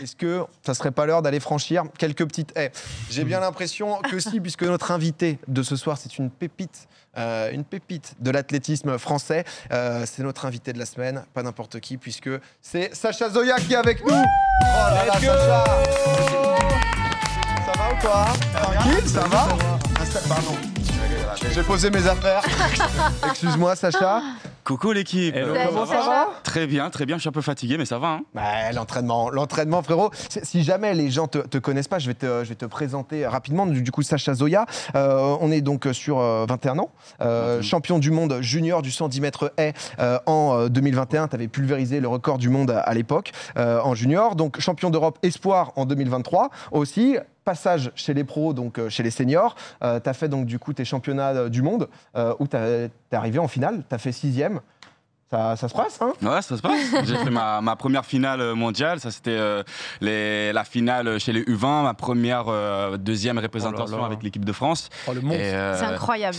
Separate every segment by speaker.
Speaker 1: est-ce que ça ne serait pas l'heure d'aller franchir quelques petites haies J'ai bien l'impression que si, puisque notre invité de ce soir, c'est une pépite, euh, une pépite de l'athlétisme français. Euh, c'est notre invité de la semaine, pas n'importe qui, puisque c'est Sacha Zoya qui est avec nous. oh Ça va ou quoi Tranquille, ça va ah, Pardon. J'ai posé mes affaires. Excuse-moi, Sacha.
Speaker 2: Coucou l'équipe. Comment ça va Très bien, très bien. Je suis un peu fatigué, mais ça va. Hein.
Speaker 1: Bah, l'entraînement, l'entraînement, frérot. Si jamais les gens te, te connaissent pas, je vais te, présenter rapidement. Du, coup, Sacha Zoya, euh, on est donc sur 21 euh, ans, euh, champion du monde junior du 110 mètres haies en 2021. Tu avais pulvérisé le record du monde à, à l'époque en junior. Donc champion d'Europe espoir en 2023 aussi passage chez les pros, donc euh, chez les seniors. Euh, tu as fait donc du coup tes championnats euh, du monde où tu es arrivé en finale, tu as fait sixième. Ça, se passe, hein
Speaker 2: Ouais, ça se passe. J'ai fait ma, première finale mondiale. Ça, c'était la finale chez les U20, ma première deuxième oh représentation avec l'équipe de France. Oh, c'est incroyable.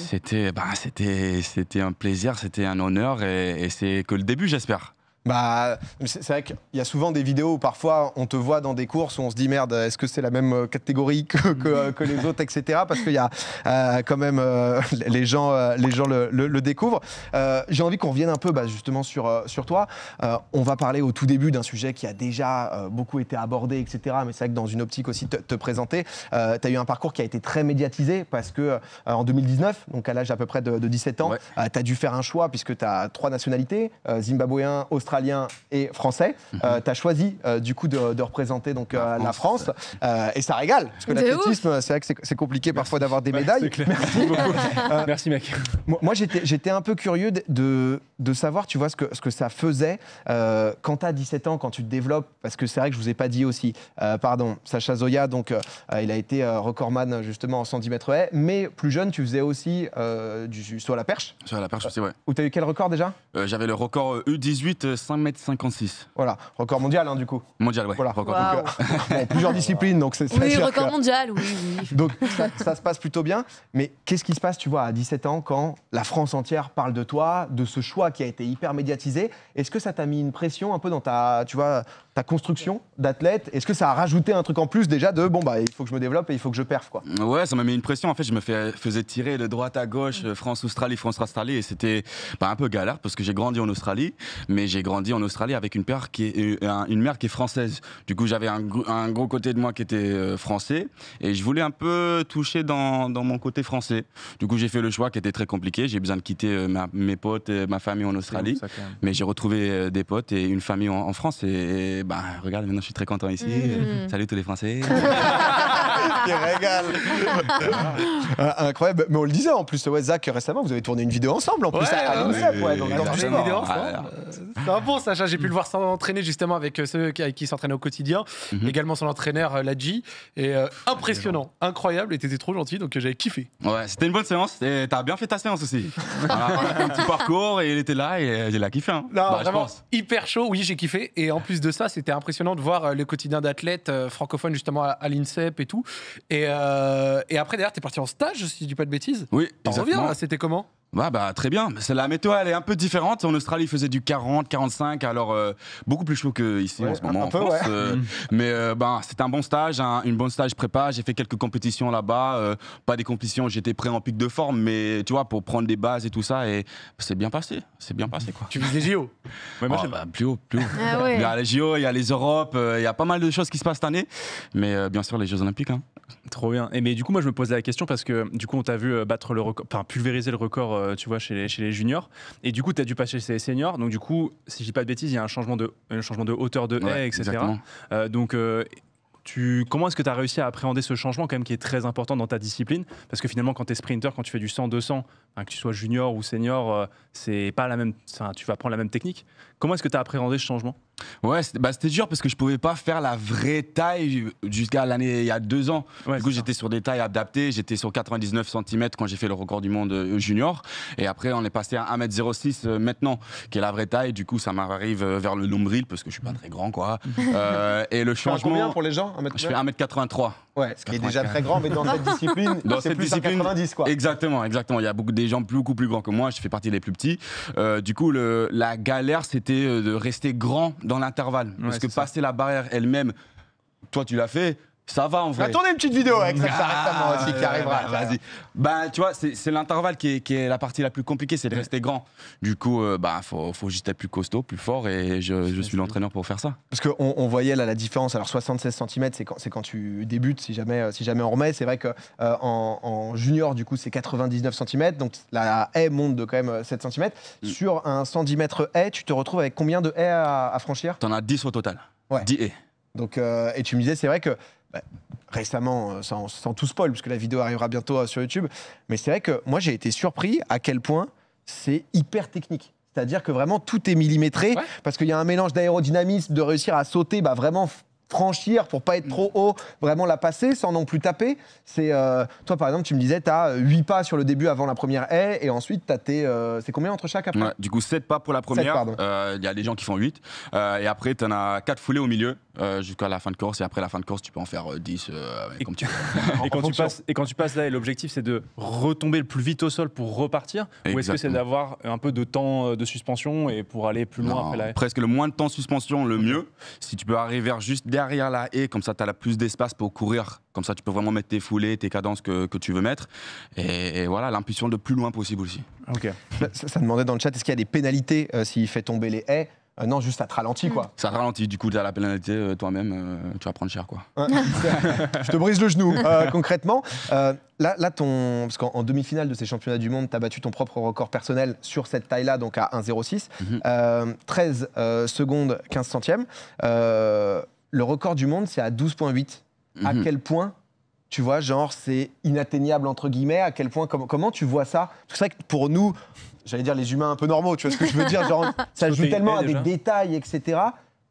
Speaker 2: Bah, c'était un plaisir, c'était un honneur et c'est que le début, j'espère.
Speaker 1: Bah, c'est vrai qu'il y a souvent des vidéos où parfois on te voit dans des courses où on se dit merde, est-ce que c'est la même euh, catégorie que, que, euh, les autres, etc. Parce qu'il y a euh, quand même les gens, les gens le, découvrent. J'ai envie qu'on revienne un peu bah, justement sur, sur toi. on va parler au tout début d'un sujet qui a déjà beaucoup été abordé, etc. Mais c'est vrai que dans une optique aussi te, te présenter, tu as eu un parcours qui a été très médiatisé parce que en 2019, donc à l'âge à peu près de, 17 ans, tu as dû faire un choix puisque tu as trois nationalités, zimbabwéen, australien australien et français. Mhm. Euh, tu as choisi euh, du coup de, représenter donc la, euh, France, et ça régale parce que l'athlétisme, c'est vrai que c'est compliqué parfois d'avoir des médailles. Merci beaucoup. Merci mec. Moi, j'étais un peu curieux de, de, savoir, tu vois, ce que, ce que ça faisait quand tu as 17 ans, quand tu te développes, parce que c'est vrai que je vous ai pas dit aussi, pardon, Sacha Zoya, donc il a été recordman justement en 110 mètres haies, mais plus jeune, tu faisais aussi euh, du saut la perche.
Speaker 2: sur la perche aussi, ouais.
Speaker 1: Où tu as eu quel record déjà
Speaker 2: J'avais le record U18 5m56. Voilà, record mondial hein, du coup. Mondial, ouais. Voilà. Record.
Speaker 3: Donc,
Speaker 1: euh, plusieurs disciplines, donc c'est Oui, record mondial,
Speaker 3: oui. oui. donc
Speaker 1: ça, ça, se passe plutôt bien. Mais qu'est-ce qui se passe, tu vois, à 17 ans, quand la France entière parle de toi, de ce choix qui a été hyper médiatisé Est-ce que ça t'a mis une pression un peu dans ta, tu vois, ta construction d'athlète Est-ce que ça a rajouté un truc en plus déjà de bon bah il faut que je me développe et il faut que je perf quoi
Speaker 2: Ouais, ça m'a mis une pression. En fait, je me fais, faisais tirer de droite à gauche euh, France Australie France Australie et c'était bah, un peu galère parce que j'ai grandi en Australie, mais j'ai grandi en Australie avec une qui euh, une mère qui est française. Du coup, j'avais un, gros côté de moi qui était euh, français et je voulais un peu toucher dans, mon côté français. Du coup, j'ai fait le choix qui était très compliqué. J'ai besoin de quitter mes potes, et ma famille en Australie, mais j'ai retrouvé des potes et une famille en, France et bah, regarde, maintenant je suis très content ici.
Speaker 1: Mm. Salut tous les Français.
Speaker 3: Il régale.
Speaker 1: Ah, incroyable. Mais on le disait en plus, ouais, Zach, récemment, vous avez tourné une vidéo ensemble en plus C'est un bon, Sacha. J'ai pu le voir s'entraîner justement avec euh, ceux avec qui s'entraînent au quotidien. Mm-hmm. Également son entraîneur, euh, Ladji. Et euh, impressionnant, incroyable. Et t'étais trop gentil, donc j'avais kiffé.
Speaker 2: Ouais, c'était une bonne séance. Et t'as bien fait ta séance aussi. un petit parcours et il était là et il la kiffé. Hein. Non, bah, vraiment,
Speaker 1: hyper chaud. Oui, j'ai kiffé. Et en plus de ça, c'était impressionnant de voir euh, le quotidien d'athlètes euh, francophones justement à, l'INSEP et tout. Et, euh, après, d'ailleurs, tu parti en stage, si je dis pas de bêtises. Oui, T'en reviens, c'était comment
Speaker 2: ah bah, très bien. C'est la météo, elle est un peu différente. En Australie, il faisait du 40, 45, alors euh, beaucoup plus chaud qu'ici ici en ce moment en France. Euh, mm. mais euh, ben, c'est un bon stage, une bonne stage prépa. J'ai fait quelques compétitions là-bas. pas des compétitions, j'étais prêt en pic de forme, mais tu vois, pour prendre des bases et tout ça. Et c'est bien passé. C'est bien passé, quoi. Tu vis les JO ouais, moi, oh, bah, Plus haut, plus ah il y a les JO, il y a les Europes, il y a pas mal de choses qui se passent cette année. Mais bien sûr, les Jeux Olympiques. Hein. Trop bien. Et mais du coup, moi, je me posais la question parce que
Speaker 4: du coup, on t'a vu battre le record, pulvériser le record euh, tu vois, chez les, chez les juniors. Et du coup, tu as dû passer chez les seniors. Donc, du coup, si je dis pas de bêtises, il y a un changement de, un changement de hauteur de haie, etc. Euh, donc, euh, tu, comment est-ce que tu as réussi à appréhender ce changement quand même qui est très important dans ta discipline Parce que finalement, quand tu es sprinter, quand tu fais du 100, 200, hein, que tu sois junior ou senior, c'est pas la même, tu
Speaker 2: vas prendre la même technique. Comment est-ce que tu as appréhendé ce changement Ouais, bah, c'était dur parce que je pouvais pas faire la vraie taille jusqu'à l'année il y a deux ans. du coup, j'étais sur des tailles adaptées. J'étais sur 99 cm quand j'ai fait le record du monde euh, junior. Et après, on est passé à 1m06 euh, maintenant, qui est la vraie taille. Du coup, ça m'arrive euh, vers le nombril parce que je suis pas mm. très grand, quoi. et le changement. Combien pour les gens Je fais 1m83. Ouais, ce qui est déjà très grand, mais dans cette discipline, dans cette plus discipline, 90 Exactement, exactement. Il y a beaucoup des gens beaucoup plus grands que moi. Je fais partie des plus petits. Euh, du coup, la galère, c'était euh, de rester grand dans l'intervalle, parce que passer la barrière elle-même, toi tu l'as fait. Ça va en vrai. On va tourner une
Speaker 4: petite vidéo avec ça ah, arrivera. Bah, vas-y.
Speaker 2: Bah tu vois, c'est l'intervalle qui est, la partie la plus compliquée, c'est de rester grand. Du coup, euh, Bah faut, juste être plus costaud, plus fort et je, suis l'entraîneur pour faire ça.
Speaker 1: Parce qu'on on voyait là la différence. Alors, 76 cm, c'est quand, quand, tu débutes, si jamais, euh, si jamais on remet. C'est vrai qu'en euh, en junior, du coup, c'est 99 cm. Donc, la haie monte de quand même 7 cm. Mm. Sur un 110 mètres haie, tu te retrouves avec combien de haies à, franchir
Speaker 2: T'en as 10 au total.
Speaker 1: 10 haies. Donc, et tu me disais, c'est vrai que bah, récemment, euh, sans, tout spoil, puisque la vidéo arrivera bientôt euh, sur YouTube. Mais c'est vrai que moi, j'ai été surpris à quel point c'est hyper technique. C'est-à-dire que vraiment tout est millimétré parce qu'il y a un mélange d'aérodynamisme, de réussir à sauter, bah vraiment franchir pour pas être trop mm. haut, vraiment la passer sans non plus taper. C'est euh, toi par exemple, tu me disais tu as 8 pas sur le début avant la première haie et ensuite tu tes c'est combien entre chaque après
Speaker 2: Du coup 7 pas pour la première, il y a des gens qui font 8 et après tu en as 4 foulées au milieu euh, jusqu'à la fin de course et après la fin de course tu peux en faire 10 euh, euh, et, comme tu veux. et, quand tu passes,
Speaker 4: et quand tu passes là l'objectif c'est de retomber le plus vite au sol pour repartir ou est-ce que c'est
Speaker 2: d'avoir un peu de temps de suspension et pour aller plus loin après la haie Presque le moins de temps de suspension le mieux. Si tu peux arriver juste derrière la haie comme ça tu as la plus d'espace pour courir comme ça, tu peux vraiment mettre tes foulées, tes cadences que, tu veux mettre.
Speaker 1: Et, voilà, l'impulsion le plus loin possible aussi. Ok. Ça, demandait dans le chat, est-ce qu'il y a des pénalités s'il fait tomber les haies euh, non, juste ça te ralentit, mm. quoi.
Speaker 2: Ça te ralentit, du coup, tu as la pénalité euh, toi-même, euh, tu vas prendre cher, quoi.
Speaker 1: je te brise le genou, concrètement. là, là, ton... parce qu'en demi-finale de ces championnats du monde, tu as battu ton propre record personnel sur cette taille-là, donc à 1,06. 13 mhm. secondes, 15 centièmes. le record du monde, c'est à 12,8. À mhm. quel point tu vois, genre, c'est inatteignable, entre guillemets, à quel point, comment tu vois ça c'est vrai que pour nous, j'allais dire les humains un peu normaux, tu vois ce que je veux dire Genre, ça joue tellement à des détails, etc.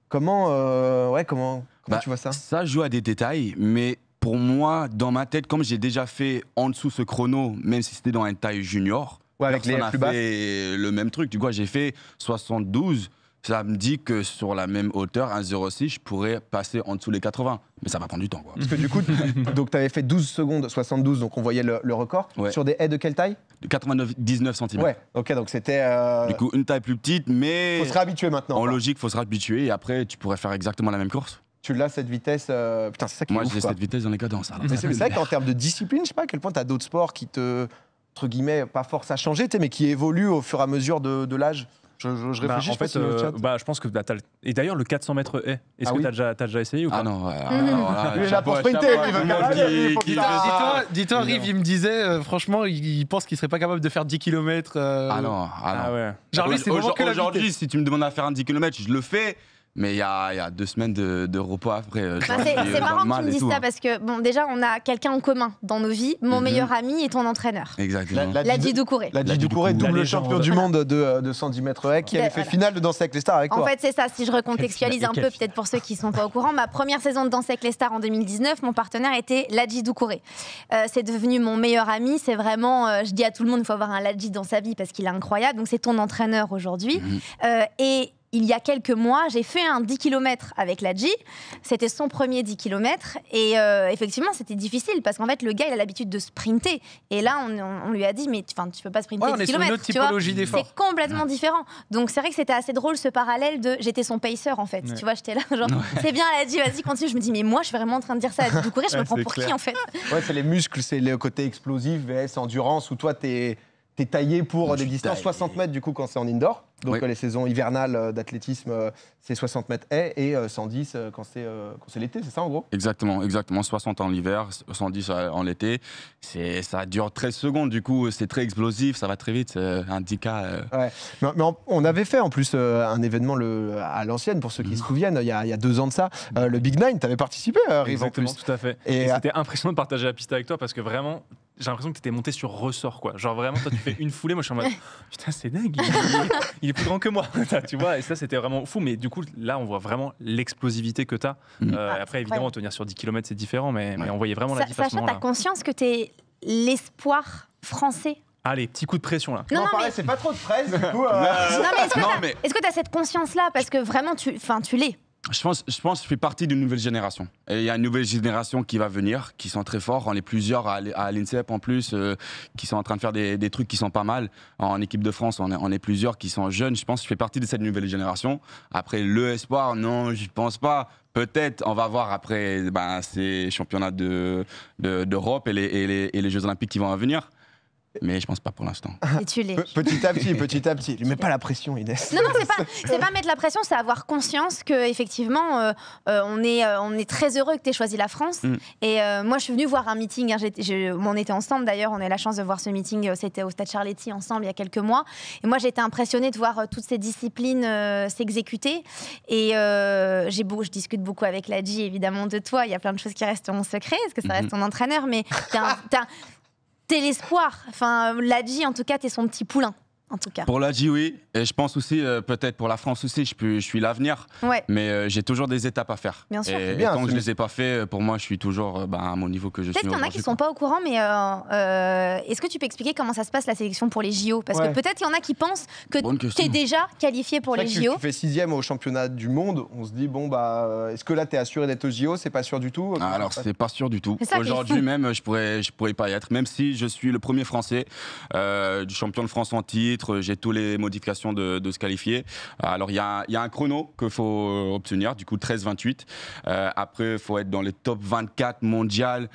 Speaker 1: Comment, euh, ouais, comment, comment bah, tu vois ça
Speaker 2: Ça joue à des détails, mais pour moi, dans ma tête, comme j'ai déjà fait en dessous ce chrono, même si c'était dans un taille junior, avec les plus bas, le même truc. Du vois, j'ai fait 72 ça me dit que sur la même hauteur, 1,06, je pourrais passer en dessous les 80. Mais ça va prendre du temps.
Speaker 1: Parce que du coup, donc tu avais fait 12 secondes, 72, donc on voyait le, record. Sur des haies de quelle taille de 99 19 cm. Ouais, ok, donc c'était. Euh, du coup, une taille plus petite,
Speaker 2: mais. Faut se réhabituer maintenant. En logique, logique, faut se réhabituer et après, tu pourrais faire exactement la même course.
Speaker 1: Tu l'as cette vitesse. Euh, putain, c'est ça qui Moi, j'ai cette
Speaker 2: vitesse dans les cadences. Mais c'est vrai
Speaker 1: qu'en termes de discipline, je sais pas à quel point tu as d'autres sports qui te. entre guillemets, pas force à changer, mais qui évoluent au fur et à mesure de, de l'âge. Je, je, bah, réfléchis, en le euh, euh, chat.
Speaker 4: Bah, je pense que. Bah, Et d'ailleurs, le 400 mètres est. Est-ce ah que t'as déjà, déjà essayé ou ah pas Ah non, ouais, ah, Il est Dis-toi, Rive, il me disait, euh, franchement, il, pense qu'il serait pas capable de faire 10 km. Ah non, ah ouais. Genre,
Speaker 2: Aujourd'hui, si tu me demandes à faire un 10 km, je le fais. Mais il y, a deux semaines de, de repos après. Euh, bah,
Speaker 3: c'est euh, marrant que tu me dises ça hein. parce que, bon, déjà, on a quelqu'un en commun dans nos vies. Mon mhm. meilleur ami est ton entraîneur.
Speaker 1: Exactement. Ladji Doucouré. double champion du monde de, 110 euh, mètres haies, qui avait ben fait finale de Danse avec les stars avec toi. En fait, c'est ça.
Speaker 3: Si je recontextualise bah, un peu, peut-être pour ceux qui ne sont pas au courant, ma première saison de Danse avec les stars en 2019, mon partenaire était Ladji Doucouré. c'est devenu mon meilleur ami. C'est vraiment, je dis à tout le monde, il faut avoir un Ladji dans sa vie parce qu'il est incroyable. Donc, c'est ton entraîneur aujourd'hui. Mhm. et il y a quelques mois, j'ai fait un 10 km avec la G. C'était son premier 10 km. Et euh, effectivement, c'était difficile parce qu'en fait, le gars, il a l'habitude de sprinter. Et là, on, lui a dit, mais tu peux pas sprinter 10 km. C'est complètement différent. Donc, c'est vrai que c'était assez drôle ce parallèle de j'étais son pacer en fait. Tu vois, j'étais là, genre, c'est bien, la G, vas-y, continue. Je me dis, mais moi, je suis vraiment en train de dire ça à du courir, je me prends pour qui en fait
Speaker 1: Ouais, c'est les muscles, c'est le côté explosif, VS, endurance, où toi, tu es taillé pour des distances 60 mètres du coup quand c'est en indoor. Donc euh, les saisons hivernales euh, d'athlétisme, euh, c'est 60 mètres haies et 110 quand c'est l'été, c'est ça en gros
Speaker 2: Exactement, exactement. 60 en hiver, 110 en l'été. Ça dure 13 secondes, du coup c'est très explosif, ça va très vite, un 10K.
Speaker 1: Mais, on avait fait en plus un événement le, à l'ancienne, pour ceux qui mhm. se souviennent, il y, a, deux ans de ça, le Big Nine, tu avais participé, Exactement, tout à
Speaker 4: fait. et c'était impressionnant de partager la piste avec toi parce que vraiment, j'ai l'impression que t'étais monté sur ressort, quoi. Genre vraiment, toi, tu fais une foulée, moi, je suis en mode putain, c'est dingue, il, est plus grand que moi, tu vois. Et ça, c'était vraiment fou. Mais du coup, là, on voit vraiment l'explosivité que t'as. Mm. Euh, as ah, après, évidemment, tenir sur 10 km, c'est différent, mais, on voyait vraiment la différence. Sacha, ta
Speaker 3: conscience que t'es l'espoir français
Speaker 2: Allez, petit coup de pression là.
Speaker 3: Non, mais... c'est pas trop de presse du coup.
Speaker 1: Euh. Non,
Speaker 3: mais est-ce que t'as as cette conscience là Parce que vraiment, tu, enfin, tu l'es
Speaker 2: je pense, je pense que je fais partie d'une nouvelle génération. Et il y a une nouvelle génération qui va venir, qui sont très forts. On est plusieurs à, à l'INSEP en plus, euh, qui sont en train de faire des, des, trucs qui sont pas mal. En équipe de France, on est, est, plusieurs qui sont jeunes. Je pense que je fais partie de cette nouvelle génération. Après, le espoir, non, je pense pas. Peut-être, on va voir après ben, ces championnats d'Europe de, d'Europe et, les, les, et les Jeux Olympiques qui vont venir.
Speaker 1: Mais je pense pas pour l'instant. Ah. tu petit à petit, petit à petit. Tu mets pas la pression, Inès. Non,
Speaker 3: non, c'est pas, pas mettre la pression, c'est avoir conscience que effectivement, euh, euh, on est, euh, on est très heureux que tu aies choisi la France. Mm. Et moi, je suis venue voir un meeting. on était ensemble d'ailleurs. On a eu la chance de voir ce meeting. C'était au Stade Charletti ensemble il y a quelques mois. Et moi, j'ai été impressionnée de voir toutes ces disciplines s'exécuter. Et j'ai beau, je discute beaucoup avec la évidemment de toi. Il y a plein de choses qui restent en secret Est-ce que ça mm-hmm. reste ton entraîneur. Mais as. T'es l'espoir Enfin, euh, Ladji, en tout cas, t'es son petit poulain en tout cas. Pour la
Speaker 2: oui. Et je pense aussi, euh, peut-être pour la France aussi, je, suis l'avenir. Mais euh, j'ai toujours des étapes à faire. Bien sûr. Et, tant que je ne les ai pas fait, euh, pour moi, je suis toujours ben, à mon niveau que je suis. Peut-être qu'il y en a qui ne sont
Speaker 3: pas au courant, mais est-ce que tu peux expliquer comment ça se passe la sélection pour les JO Parce que peut-être qu'il y en a qui pensent que tu es déjà qualifié pour les JO. Tu,
Speaker 1: fait fais sixième au championnat du monde. On se dit, bon, bah, est-ce que là, tu es assuré d'être aux JO C'est pas sûr du tout Alors, c'est
Speaker 2: pas sûr du tout. Aujourd'hui même, je pourrais, je pourrais pas y être, même si je suis le premier Français, du champion de France en titre j'ai tous les modifications de, se qualifier. Euh, alors, il y a, un chrono qu'il faut euh, obtenir, du coup 13-28. Euh, après, il faut être dans les top 24 mondial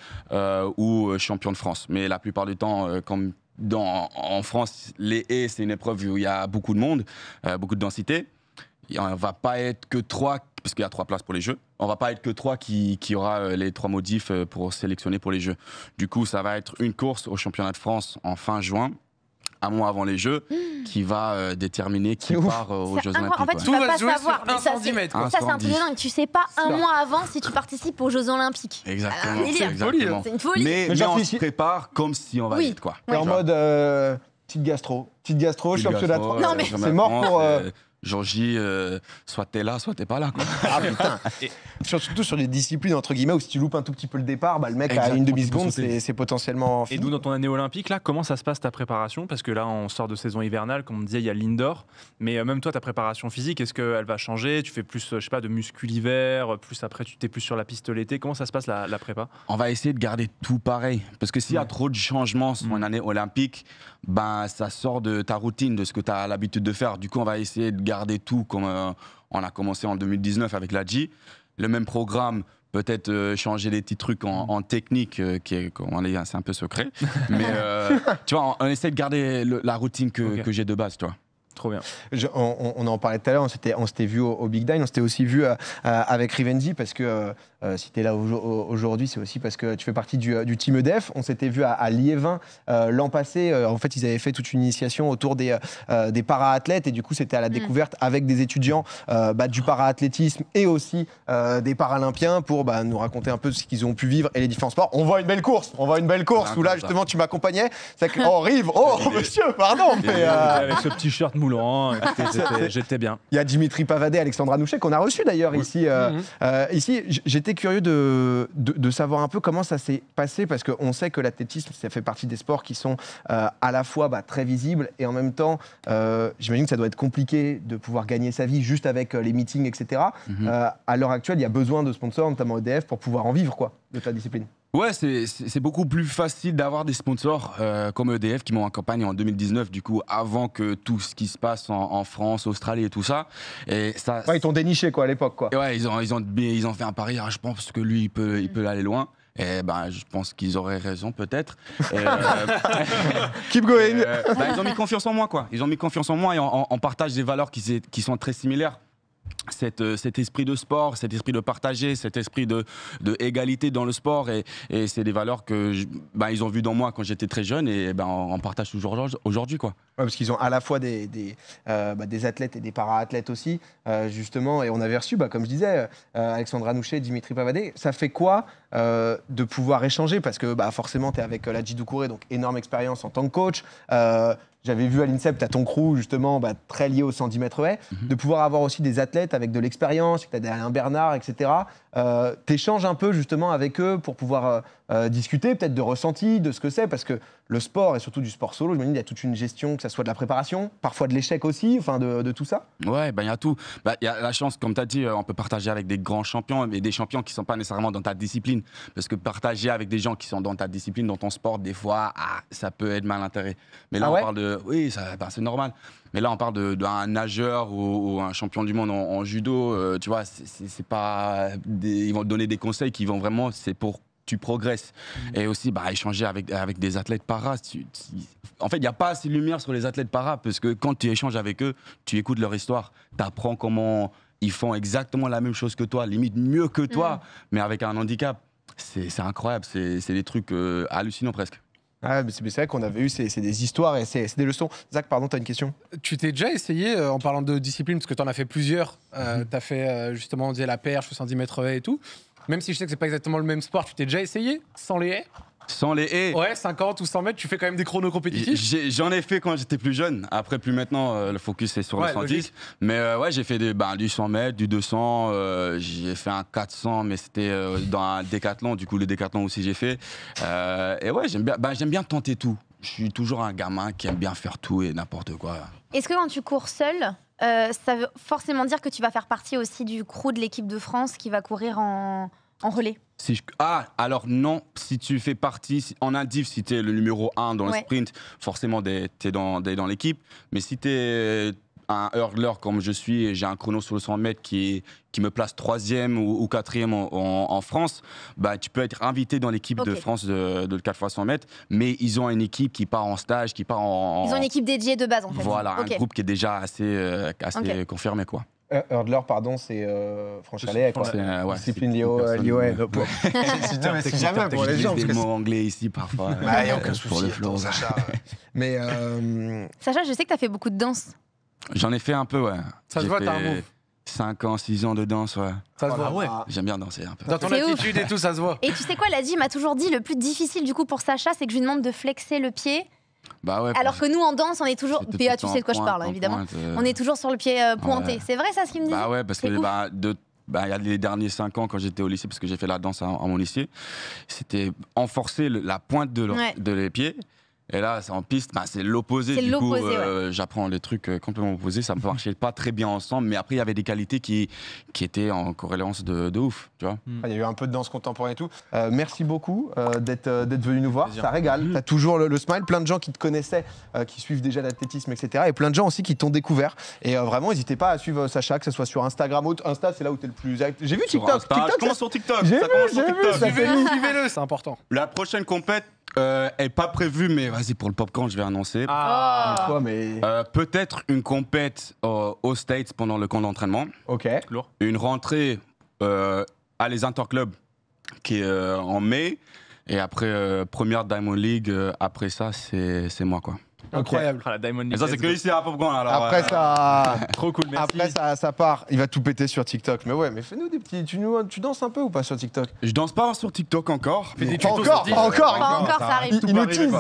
Speaker 2: ou champion de France. Mais la plupart du temps, comme dans, en France, les haies, c'est une épreuve où il y a beaucoup de monde, beaucoup de densité. Et on ne va pas être que trois, parce qu'il y a trois places pour les jeux. On va pas être que trois qui, qui aura les trois modifs pour sélectionner pour les jeux. Du coup, ça va être une course au championnat de France en fin juin un mois avant les Jeux, hmm. qui va euh, déterminer qui part euh, aux Jeux Olympiques. En fait, tu vas pas savoir. Mais ça, c'est un truc dingue.
Speaker 3: Tu sais pas un mois avant si tu participes aux Jeux Olympiques.
Speaker 2: Exactement. Hein. C'est une folie. Mais, on se prépare comme si on va oui. vite, quoi.
Speaker 3: En mode.
Speaker 1: Euh, petite gastro, petite gastro, je suis
Speaker 2: C'est mort pour genre J, euh, soit t'es là, soit t'es pas là. Ah putain
Speaker 1: Surtout sur les disciplines, entre guillemets, où si tu loupes un tout petit peu le départ, bah, le mec Exactement, à une demi-seconde, c'est potentiellement Et nous,
Speaker 2: dans ton année olympique,
Speaker 4: là, comment ça se passe ta préparation Parce que là, on sort de saison hivernale, comme on disait, il y a l'indoor. Mais euh, même toi, ta préparation physique, est-ce qu'elle va changer Tu fais plus, euh, je sais pas, de muscles l'hiver, euh, plus après, tu t'es plus sur la piste
Speaker 2: l'été. Comment ça se passe la, prépa On va essayer de garder tout pareil. Parce que s'il y a trop de changements sur une mm. année olympique, ben, ça sort de ta routine, de ce que tu as l'habitude de faire. Du coup, on va essayer de garder tout comme euh, on a commencé en 2019 avec la G. Le même programme, peut-être euh, changer des petits trucs en, technique, euh, qui est, c'est un peu secret. Mais tu vois, on, essaie de garder la routine que, que j'ai de base, toi.
Speaker 1: Trop bien. on, en parlait tout à l'heure, on s'était vu au, Big Dine, on s'était aussi vu euh, avec Rivenzi parce que euh, euh, si tu es là aujourd'hui, c'est aussi parce que tu fais partie du, team EDF. On s'était vu à, Liévin l'an passé. en fait, ils avaient fait toute une initiation autour des, des para-athlètes et du coup, c'était à la mm. découverte avec des étudiants bah, du para et aussi des paralympiens pour bah, nous raconter un peu ce qu'ils ont pu vivre et les différents sports. On voit une belle course, on voit une belle course ah, où là, justement, tu m'accompagnais. Oh, Rive, oh, monsieur, pardon. Mais, avec ce petit shirt Laurent. J'étais bien. Il y a Dimitri Pavadé, Alexandra Nouchet, qu'on a reçu d'ailleurs ici. Euh, mhm. euh, ici, j'étais curieux de, de, savoir un peu comment ça s'est passé, parce qu'on sait que l'athlétisme, ça fait partie des sports qui sont euh, à la fois bah, très visibles et en même temps, j'imagine que ça doit être compliqué de pouvoir gagner sa vie juste avec les meetings, etc. Mhm. à l'heure actuelle, il y a besoin de sponsors, notamment EDF, pour pouvoir en vivre, quoi, de ta discipline.
Speaker 2: Ouais, c'est beaucoup plus facile d'avoir des sponsors euh, comme EDF qui m'ont accompagné en 2019, du coup, avant que tout ce qui se passe en, France, Australie et tout ça. Et ça ils t'ont déniché quoi à l'époque. quoi. ouais, ils ont, ils, ont, ils ont fait un pari, ah, je pense que lui, il peut, il peut aller loin. Et ben, je pense qu'ils auraient raison, peut-être. Euh, Keep going. Euh, ben, ils ont mis confiance en moi, quoi. Ils ont mis confiance en moi et on, partage des valeurs qui, qui sont très similaires. Euh, cet esprit de sport, cet esprit de partager, cet esprit de, égalité dans le sport. Et, c'est des valeurs que bah, ils ont vu dans moi quand j'étais très jeune et,
Speaker 1: ben, on, partage toujours aujourd'hui. quoi. parce qu'ils ont à la fois des, des, euh, bah, athlètes et des para-athlètes aussi, euh, justement. Et on avait reçu, comme je disais, Alexandre Alexandra Dimitri Pavadé. Ça fait quoi de pouvoir échanger Parce que bah, forcément, tu es avec la Jidou donc énorme expérience en tant que coach j'avais vu à l'INSEP, tu as ton crew justement bah, très lié au 110 mètres haies, mhm. de pouvoir avoir aussi des athlètes avec de l'expérience, tu as des Alain Bernard, etc. Euh, T'échanges un peu justement avec eux pour pouvoir euh, euh, discuter, peut-être de ressenti, de ce que c'est, parce que le sport, et surtout du sport solo, il y a toute une gestion, que ce soit de la préparation, parfois de l'échec aussi, enfin de, tout ça.
Speaker 2: Ouais, ben, il y a tout. Bah, il y a la chance, comme tu as dit, euh, on peut partager avec des grands champions, mais des champions qui ne sont pas nécessairement dans ta discipline. Parce que partager avec des gens qui sont dans ta discipline, dans ton sport, des fois, ah, ça peut être mal intérêt. Mais là, ah on parle de. Oui, ben, c'est normal. Mais là, on parle d'un nageur ou, un champion du monde en, judo. Euh, tu vois, c'est pas. Ils vont te donner des conseils qui vont vraiment. C'est pour tu progresses. Mm. Et aussi, bah, échanger avec, avec des athlètes paras. en fait, il n'y a pas assez de lumière sur les athlètes paras parce que quand tu échanges avec eux, tu écoutes leur histoire, tu apprends comment ils font exactement la même chose que toi, limite mieux que toi, mm. mais avec un handicap. C'est incroyable, c'est des trucs euh, hallucinants presque.
Speaker 1: Ah, c'est vrai qu'on avait eu ces des histoires et c'est des leçons. Zach, pardon, tu as une question Tu t'es déjà essayé, euh, en parlant de discipline, parce que tu en as fait plusieurs, euh, mm-hmm. tu as fait justement, on disait la perche, 70 mètres et tout. Même si je sais que c'est pas exactement le même sport, tu t'es déjà essayé sans les haies sans les haies. Ouais, 50 ou 100 mètres, tu fais quand même des
Speaker 2: chronos compétitifs. J'en ai, fait quand j'étais plus jeune. Après, plus maintenant, euh, le focus est sur le 110. Mais euh, ouais, j'ai fait des, bah, du 100 mètres, du 200. Euh, j'ai fait un 400, mais c'était dans un décathlon. Du coup, le décathlon aussi, j'ai fait. et ouais, j'aime bien, bah, j'aime bien tenter tout. Je suis toujours un gamin qui aime bien faire tout et n'importe quoi.
Speaker 3: Est-ce que quand tu cours seul, euh, ça veut forcément dire que tu vas faire partie aussi du crew de l'équipe de France qui va courir en, relais.
Speaker 2: Si Ah, alors non, si tu fais partie, en indiv, si tu es le numéro 1 dans le sprint, forcément, tu es dans, dans l'équipe. Mais si tu es un hurdler comme je suis, j'ai un chrono sur le 100 mètres qui, qui me place troisième ou, ou quatrième en, en, France, bah, tu peux être invité dans l'équipe de France de, 4 fois 100 mètres, mais ils ont une équipe qui part en stage, qui part en... Ils ont une équipe
Speaker 3: dédiée de base, en fait. Voilà, un groupe
Speaker 2: qui est déjà assez, euh, confirmé, quoi.
Speaker 1: Euh, hurdler, pardon, c'est euh, Franchalet, quoi. discipline Lio, euh, Lio
Speaker 3: C'est jamais les gens. des mots anglais ici parfois. Bah, il n'y Sacha, je sais que tu as fait beaucoup de danse.
Speaker 2: J'en ai fait un peu, ouais. Ça se voit, t'as un 5 ans, 6 ans de danse, ouais. Ça se ah voit, ouais. Ah. J'aime bien danser un peu.
Speaker 1: Dans ton attitude et tout, ça se voit.
Speaker 3: Et tu sais quoi, la gym m'a toujours dit le plus difficile du coup pour Sacha, c'est que je lui demande de flexer le pied. Bah ouais, Alors que nous en danse, on est toujours. Béat, tu sais de quoi je parle, hein, évidemment. Euh. On est toujours sur le pied euh, pointé. C'est vrai ça ce qu'il me bah dit Bah ouais, parce que bah,
Speaker 2: bah y a les derniers 5 ans quand j'étais au lycée, parce que j'ai fait la danse à, mon lycée, c'était enforcer la pointe de, de les pieds et là, c'est en piste, bah, c'est l'opposé. Du coup, euh, j'apprends les trucs euh, complètement opposés. Ça ne marchait pas très bien ensemble, mais après, il y avait des qualités qui, étaient en corrélance de, ouf. Hmm.
Speaker 1: Ah, il y a eu un peu de danse contemporaine et tout. Euh, merci beaucoup d'être venu nous voir. Ça régale. Hmm. Tu as toujours le, smile. Plein de gens qui te connaissaient, qui suivent déjà l'athlétisme, etc. Et plein de gens aussi qui t'ont découvert. Et vraiment, n'hésitez pas à suivre Sacha, que ce soit sur Instagram. ou Insta, c'est là où tu es le plus actif. J'ai vu TikTok. je commence sur TikTok. J'ai vu, j'ai vu. le c'est important.
Speaker 2: La prochaine compète, euh, est pas prévu, mais vas-y, pour le popcorn, je vais annoncer. Ah. ah. Euh, peut-être une compète aux States pendant le camp d'entraînement. Ok. Une rentrée euh, à les Interclubs qui est en mai. Et après, première Diamond League, après ça, c'est moi, quoi.
Speaker 1: Incroyable. Ah, après, ça. Trop cool, merci. Après, ça, part. Il va tout péter sur TikTok. Mais ouais, mais fais-nous des petits. Tu, tu danses un peu ou pas sur TikTok Je danse pas sur TikTok encore. pas encore, encore. encore, ah, Il, nous tease.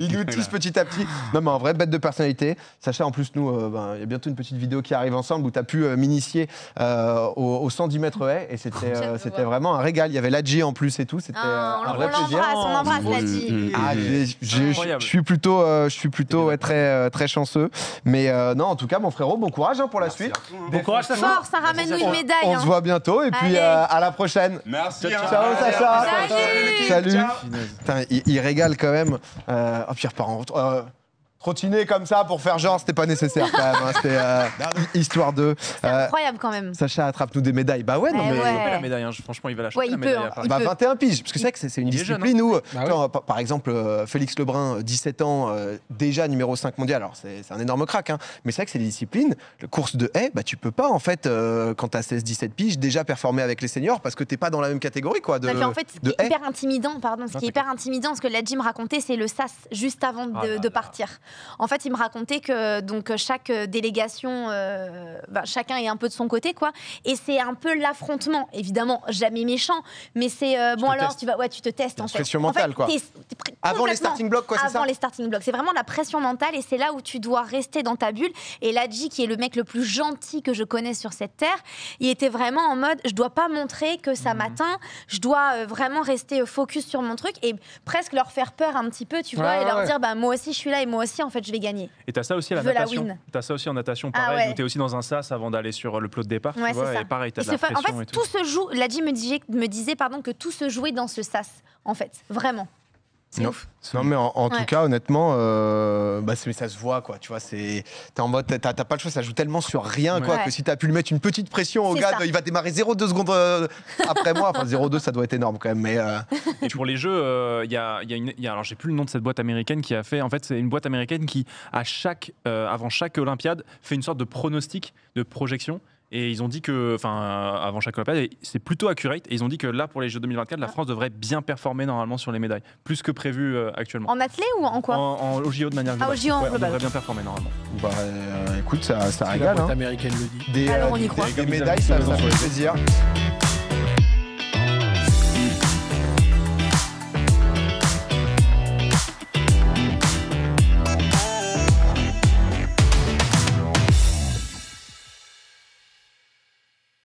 Speaker 1: il nous tease petit à petit. Non, mais en vrai, bête de personnalité. Sacha, en plus, nous, euh, ben, il y a bientôt une petite vidéo qui arrive ensemble où tu as pu euh, m'initier euh, au, 110 mètres haies. Et c'était vraiment un régal. Il y avait l'Adji en plus et tout. C'était ah, un
Speaker 2: vrai
Speaker 3: plaisir. On l'embrasse, on l'Adji.
Speaker 2: Je
Speaker 1: suis plutôt. Euh, je suis plutôt très, euh, très chanceux. Mais euh, non, en tout cas, mon frérot, bon courage hein, pour la suite. Hein.
Speaker 3: Bon courage, Sacha. ça ramène une médaille. On, hein. se voit
Speaker 1: bientôt et puis à la prochaine.
Speaker 2: Merci. Ciao, Sacha. Salut. Salut.
Speaker 1: Salut. il, régale quand même. oh, puis il en retour. Trottiner comme ça pour faire genre, c'était pas nécessaire quand même. Hein, c'était euh, histoire de. Euh, incroyable quand même. Sacha attrape-nous des médailles. Bah ouais, non eh mais. Il ouais. la
Speaker 4: médaille, hein, franchement, il va la
Speaker 3: choper. la médaille, hein. bah, 21
Speaker 1: piges, parce que c'est vrai que c'est une discipline où, bah par exemple, euh, Félix Lebrun, 17 ans, déjà numéro 5 mondial. Alors c'est un énorme crack, mais c'est vrai que c'est des disciplines. Le course de haie, bah tu peux pas en fait, quand t'as 16-17 piges, déjà performer avec les seniors parce que t'es pas dans la même catégorie quoi. De, en fait, ce qui est hyper
Speaker 3: intimidant, pardon, ce qui est hyper intimidant, ce que la gym racontait, c'est le sas juste avant ah de, de partir. En fait, il me racontait que donc chaque délégation, euh, ben, chacun est un peu de son côté, quoi. Et c'est un peu l'affrontement, évidemment, jamais méchant, mais c'est euh, bon alors tu vas, ouais, tu te testes en fait. Pression mentale, quoi. avant les starting blocks, quoi, c'est Avant les starting blocks, c'est vraiment la pression mentale et c'est là où tu dois rester dans ta bulle. Et Ladji, qui est le mec le plus gentil que je connais sur cette terre, il était vraiment en mode, je dois pas montrer que ça mhm. m'atteint, je dois euh, vraiment rester focus sur mon truc et presque leur faire peur un petit peu, tu vois, et leur dire, bah moi aussi je suis là et moi aussi en fait, je vais gagner.
Speaker 4: Et tu as ça aussi la natation. ça aussi en natation, ah pareil, ah es aussi dans un sas avant d'aller sur le plot de départ, et pareil, tu la En fait, tout. se
Speaker 3: joue, la me me disait pardon, que tout se jouait dans ce sas, en fait, vraiment.
Speaker 1: Non. non, mais en, tout cas, honnêtement, euh, bah, ça se voit, quoi. Tu vois, c'est, t'as, pas le choix, ça joue tellement sur rien, quoi, que si t'as pu lui mettre une petite pression au gars, il va démarrer 0,2 secondes euh, après moi. Enfin, 0,2, ça doit être énorme quand même. Mais euh,
Speaker 4: et pour les jeux, il y a, alors j'ai plus le nom de cette boîte américaine qui a fait, en fait, c'est une boîte américaine qui, à chaque, avant chaque Olympiade, fait une sorte de pronostic, de projection et ils ont dit que, enfin, avant chaque Olympiade, c'est plutôt accurate. Et ils ont dit que là, pour les Jeux 2024, la ah. France devrait bien performer normalement sur les médailles, plus que prévu euh, actuellement. En
Speaker 3: athlé ou en quoi en, en
Speaker 1: JO de manière globale. Ah, au JO On devrait bien performer normalement. Bah, euh, écoute, ça, ça régale. Hein. le dit. Alors, on euh, y croit. médailles, ça, ça fait plaisir.